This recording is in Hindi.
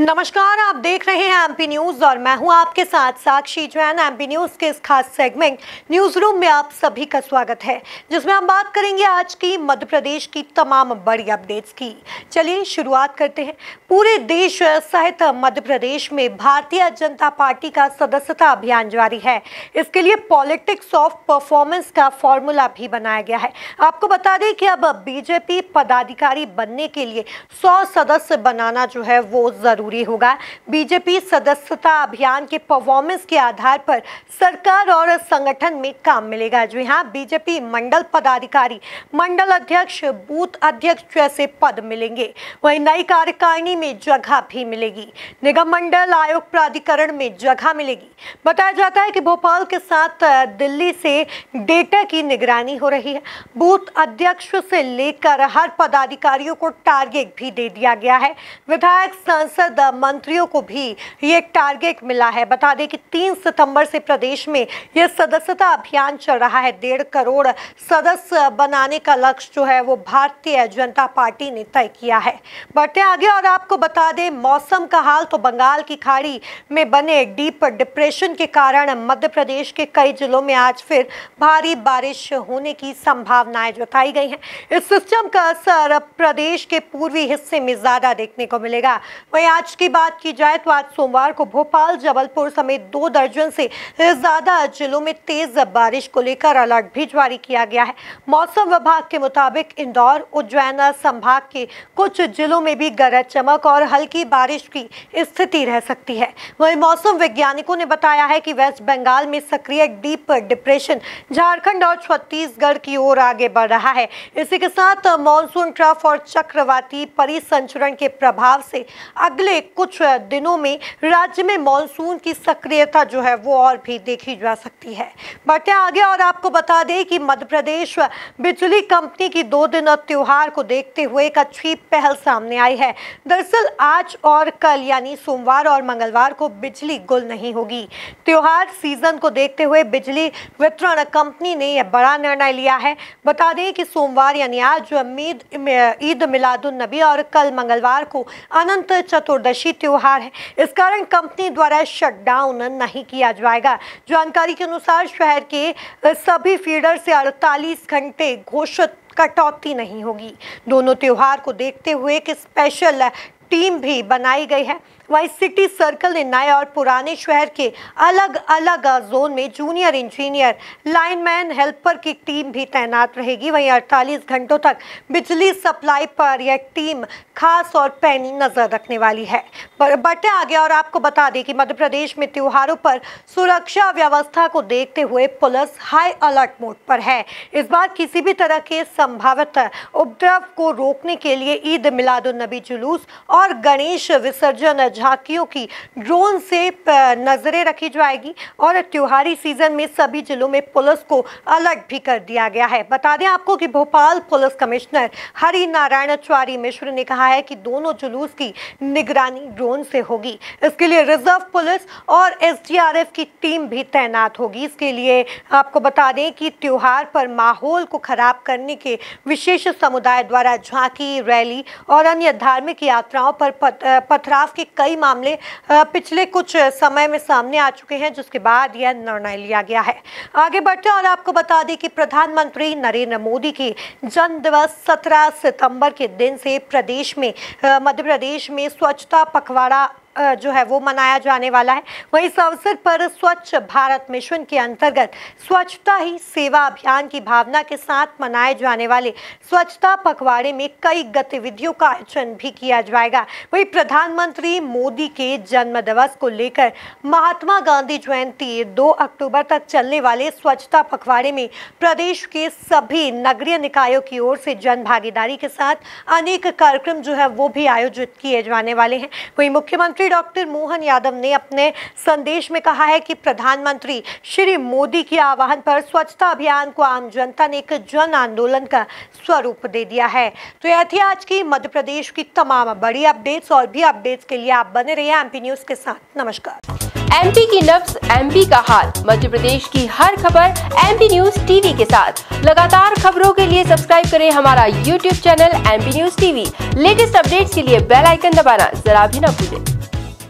नमस्कार आप देख रहे हैं एमपी न्यूज़ और मैं हूं आपके साथ साक्षी जैन एमपी न्यूज़ के इस खास सेगमेंट न्यूज़ रूम में आप सभी का स्वागत है जिसमें हम बात करेंगे आज की मध्य प्रदेश की तमाम बड़ी अपडेट्स की चलिए शुरुआत करते हैं पूरे देश सहित मध्य प्रदेश में भारतीय जनता पार्टी का सदस्यता अभियान जारी है इसके लिए पॉलिटिक्स ऑफ परफॉर्मेंस का फॉर्मूला भी बनाया गया है आपको बता दें कि अब बीजेपी पदाधिकारी बनने के लिए सौ सदस्य बनाना जो है वो ज़रूर जरूरी होगा बीजेपी सदस्यता अभियान के परफॉर्मेंस के आधार पर सरकार और संगठन में काम मिलेगा जो यहाँ बीजेपी मंडल पदाधिकारी मंडल अध्यक्ष बूथ अध्यक्ष जैसे पद मिलेंगे वही नई कार्यकारिणी में जगह भी मिलेगी निगम मंडल आयोग प्राधिकरण में जगह मिलेगी बताया जाता है कि भोपाल के साथ दिल्ली से डेटा की निगरानी हो रही है बूथ अध्यक्ष से लेकर हर पदाधिकारियों को टारगेट भी दे दिया गया है विधायक सांसद मंत्रियों को भी ये एक टारगेट मिला है बता दें कि तीन सितंबर से प्रदेश में यह सदस्यता अभियान चल रहा है डेढ़ करोड़ सदस्य बनाने का लक्ष्य जो है वो भारतीय जनता पार्टी ने तय किया है बढ़ते आगे और आपको बता दें मौसम का हाल तो बंगाल की खाड़ी में बने डीप डिप्रेशन के कारण मध्य प्रदेश के कई जिलों में आज फिर भारी बारिश होने की संभावनाएं जताई गई हैं इस सिस्टम का असर प्रदेश के पूर्वी हिस्से में ज्यादा देखने को मिलेगा वही आज आज की बात की जाए तो आज सोमवार को भोपाल जबलपुर समेत दो दर्जन से ज्यादा जिलों में तेज बारिश को लेकर अलर्ट भी जारी किया गया है मौसम विभाग के मुताबिक इंदौर उज्जैन संभाग के कुछ जिलों में भी गरज चमक और हल्की बारिश की स्थिति रह सकती है वही मौसम वैज्ञानिकों ने बताया है की वेस्ट बंगाल में सक्रिय डीप डिप्रेशन झारखंड और छत्तीसगढ़ की ओर आगे बढ़ रहा है इसी के साथ मानसून ट्रफ और चक्रवाती परिसंचरण के प्रभाव से अगले पिछले कुछ दिनों में राज्य में मॉनसून की सक्रियता जो है वो और भी देखी जा सकती है बढ़ते आगे और आपको बता दें कि मध्य प्रदेश बिजली कंपनी की दो दिन त्योहार को देखते हुए एक अच्छी पहल सामने आई है दरअसल आज और कल यानी सोमवार और मंगलवार को बिजली गुल नहीं होगी त्योहार सीजन को देखते हुए बिजली वितरण कंपनी ने यह बड़ा निर्णय लिया है बता दें कि सोमवार यानी आज ईद ईद नबी और कल मंगलवार को अनंत चतुर्दशी एकादशी त्यौहार है इस कारण कंपनी द्वारा शटडाउन नहीं किया जाएगा जानकारी के अनुसार शहर के सभी फीडर से अड़तालीस घंटे घोषित कटौती नहीं होगी दोनों त्यौहार को देखते हुए एक स्पेशल टीम भी बनाई गई है वाई सिटी सर्कल ने नए और पुराने शहर के अलग अलग जोन में जूनियर इंजीनियर लाइनमैन हेल्पर की टीम भी तैनात रहेगी वहीं अड़तालीस घंटों तक बिजली सप्लाई पर यह टीम खास और पैनी नजर रखने वाली है बढ़ते आगे और आपको बता दें कि मध्य प्रदेश में त्योहारों पर सुरक्षा व्यवस्था को देखते हुए पुलिस हाई अलर्ट मोड पर है इस बार किसी भी तरह के संभावित उपद्रव को रोकने के लिए ईद नबी जुलूस और गणेश विसर्जन झांकियों की ड्रोन से नज़रें रखी जाएगी और त्योहारी सीजन में सभी जिलों में पुलिस को अलर्ट भी कर दिया गया है बता दें आपको कि भोपाल पुलिस कमिश्नर हरि नारायण चौरी मिश्र ने कहा है कि दोनों जुलूस की निगरानी ड्रोन से होगी इसके लिए रिजर्व पुलिस और एस की टीम भी तैनात होगी इसके लिए आपको बता दें कि त्यौहार पर माहौल को खराब करने के विशेष समुदाय द्वारा झांकी रैली और अन्य धार्मिक यात्राओं पर पथराव के कई कई मामले पिछले कुछ समय में सामने आ चुके हैं जिसके बाद यह निर्णय लिया गया है आगे बढ़ते और आपको बता दें कि प्रधानमंत्री नरेंद्र मोदी की जन्म दिवस सत्रह सितंबर के दिन से प्रदेश में मध्य प्रदेश में स्वच्छता पखवाड़ा जो है वो मनाया जाने वाला है वहीं इस अवसर पर स्वच्छ भारत मिशन के अंतर्गत स्वच्छता ही सेवा अभियान की भावना के साथ मनाए जाने वाले स्वच्छता पखवाड़े में कई गतिविधियों का आयोजन भी किया जाएगा वही प्रधानमंत्री मोदी के जन्म दिवस को लेकर महात्मा गांधी जयंती दो अक्टूबर तक चलने वाले स्वच्छता पखवाड़े में प्रदेश के सभी नगरीय निकायों की ओर से जन भागीदारी के साथ अनेक कार्यक्रम जो है वो भी आयोजित किए जाने वाले हैं वही मुख्यमंत्री वहीं डॉक्टर मोहन यादव ने अपने संदेश में कहा है कि प्रधानमंत्री श्री मोदी के आह्वान पर स्वच्छता अभियान को आम जनता ने एक जन आंदोलन का स्वरूप दे दिया है तो यह थी आज की मध्य प्रदेश की तमाम बड़ी अपडेट्स और भी अपडेट्स के लिए आप बने रहिए एमपी न्यूज के साथ नमस्कार एमपी की नब्स एमपी का हाल मध्य प्रदेश की हर खबर एमपी न्यूज टीवी के साथ लगातार खबरों के लिए सब्सक्राइब करें हमारा YouTube channel MP news TV latest updates के लिए बेल आइकन दबाना जरा भी न भूलें